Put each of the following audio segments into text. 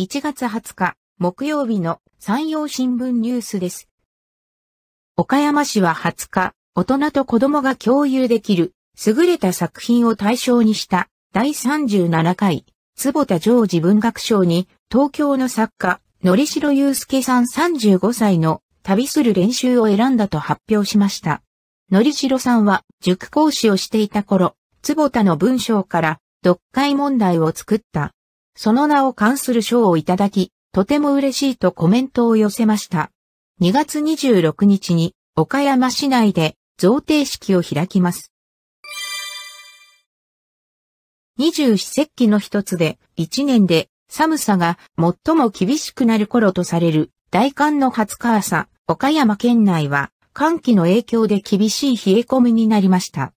1月20日、木曜日の山陽新聞ニュースです。岡山市は20日、大人と子供が共有できる、優れた作品を対象にした、第37回、坪田常時文学賞に、東京の作家、のりしろゆうすけさん35歳の旅する練習を選んだと発表しました。のりしろさんは塾講師をしていた頃、坪田の文章から読解問題を作ったその名を関する賞をいただき、とても嬉しいとコメントを寄せました。2月26日に岡山市内で贈呈式を開きます。二十四節気の一つで、一年で寒さが最も厳しくなる頃とされる大寒の20日朝、岡山県内は寒気の影響で厳しい冷え込みになりました。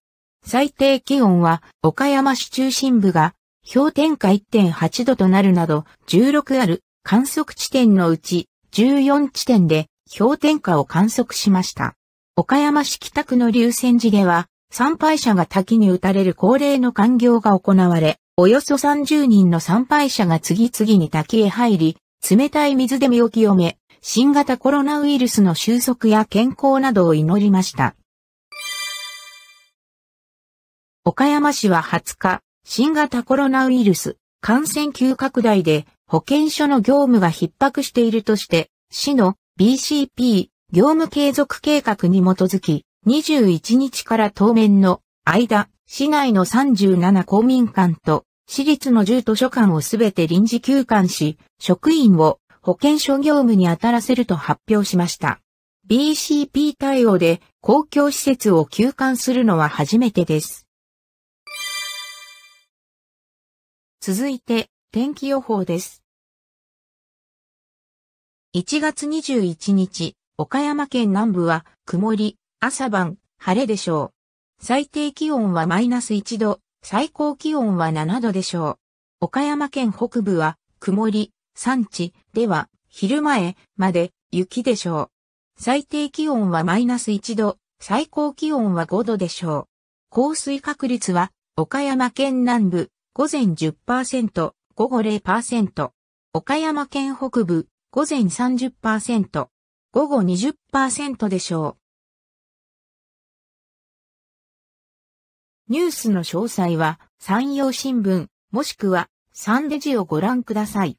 最低気温は岡山市中心部が氷点下1.8度となるなど、16ある観測地点のうち14地点で氷点下を観測しました。岡山市北区の龍泉寺では、参拝者が滝に打たれる恒例の環業が行われ、およそ30人の参拝者が次々に滝へ入り、冷たい水で身を清め、新型コロナウイルスの収束や健康などを祈りました。岡山市は20日、新型コロナウイルス感染急拡大で保健所の業務が逼迫しているとして、市の BCP 業務継続計画に基づき、21日から当面の間、市内の37公民館と私立の10図書館をすべて臨時休館し、職員を保健所業務に当たらせると発表しました。BCP 対応で公共施設を休館するのは初めてです。続いて、天気予報です。1月21日、岡山県南部は曇り、朝晩、晴れでしょう。最低気温はマイナス1度、最高気温は7度でしょう。岡山県北部は曇り、山地では昼前まで雪でしょう。最低気温はマイナス1度、最高気温は5度でしょう。降水確率は岡山県南部午前10%、午後0%。岡山県北部、午前30%、午後20%でしょう。ニュースの詳細は、山陽新聞、もしくは、サンデジをご覧ください。